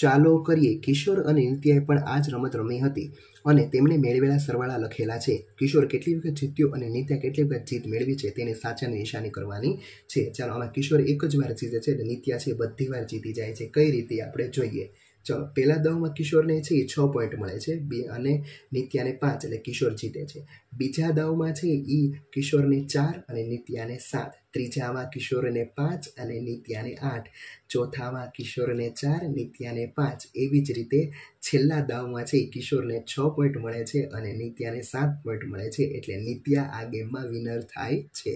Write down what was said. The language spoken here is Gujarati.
ચાલો કરીએ કિશોર અને નિત્યાએ પણ આ જ રમત રમી હતી અને તેમણે મેળવેલા સરવાળા લખેલા છે કિશોર કેટલી વખત જીત્યો અને નિત્યા કેટલી વખત જીત મેળવી છે તેને સાચાની નિશાની કરવાની છે ચાલો આમાં કિશોર એક જ વાર જીતે છે અને નિત્યા છે બધી વાર જીતી જાય છે કઈ રીતે આપણે જોઈએ ચલો પહેલા દાવમાં કિશોરને છે એ છ પોઈન્ટ મળે છે બે અને નિત્યાને પાંચ એટલે કિશોર જીતે છે બીજા દાવમાં છે એ કિશોરને ચાર અને નિત્યાને સાત ત્રીજામાં કિશોરને પાંચ અને નિત્યાને આઠ ચોથામાં કિશોરને ચાર નિત્યાને પાંચ એવી જ રીતે છેલ્લા દાવમાં છે કિશોરને છ પોઈન્ટ મળે છે અને નિત્યાને સાત પોઈન્ટ મળે છે એટલે નિત્યા આ ગેમમાં વિનર થાય છે